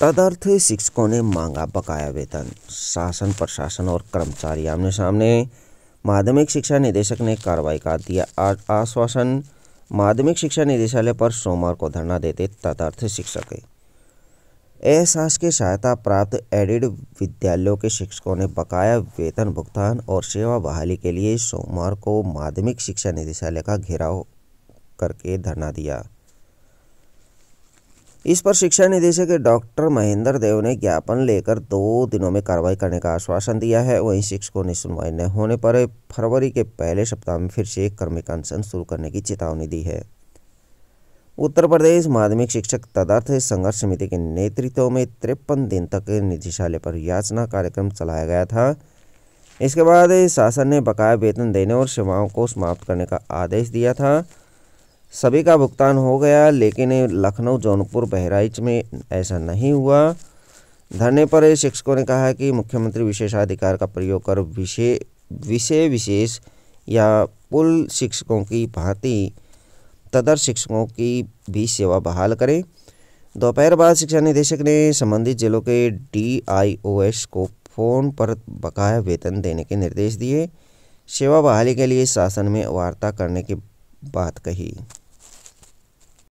तदर्थ शिक्षकों ने मांगा बकाया वेतन शासन प्रशासन और कर्मचारी आमने सामने माध्यमिक शिक्षा निदेशक ने कार्रवाई का दिया आश्वासन माध्यमिक शिक्षा निदेशालय पर सोमवार को धरना देते तदर्थ शिक्षक एहसास की सहायता प्राप्त एडिड विद्यालयों के शिक्षकों ने बकाया वेतन भुगतान और सेवा बहाली के लिए सोमवार को माध्यमिक शिक्षा निदेशालय का घेराव करके धरना दिया इस पर शिक्षा निदेशक डॉक्टर महेंद्र देव ने ज्ञापन लेकर दो दिनों में कार्रवाई करने का आश्वासन दिया है वहीं शिक्षकों ने सुनवाई न होने पर फरवरी के पहले सप्ताह में फिर से कर्मिक अनशन शुरू करने की चेतावनी दी है उत्तर प्रदेश माध्यमिक शिक्षक तदर्थ संघर्ष समिति के नेतृत्व में तिरपन दिन तक निदेशालय पर याचना कार्यक्रम चलाया गया था इसके बाद शासन ने बकाया वेतन देने और सेवाओं को समाप्त करने का आदेश दिया था सभी का भुगतान हो गया लेकिन लखनऊ जौनपुर बहराइच में ऐसा नहीं हुआ धरने पर शिक्षकों ने कहा कि मुख्यमंत्री विशेषाधिकार का प्रयोग कर विषय विषय विशेष या पुल शिक्षकों की भांति तदर शिक्षकों की भी सेवा बहाल करें दोपहर बाद शिक्षा निदेशक ने संबंधित जिलों के डी को फ़ोन पर बकाया वेतन देने के निर्देश दिए सेवा बहाली के लिए शासन में वार्ता करने की बात कही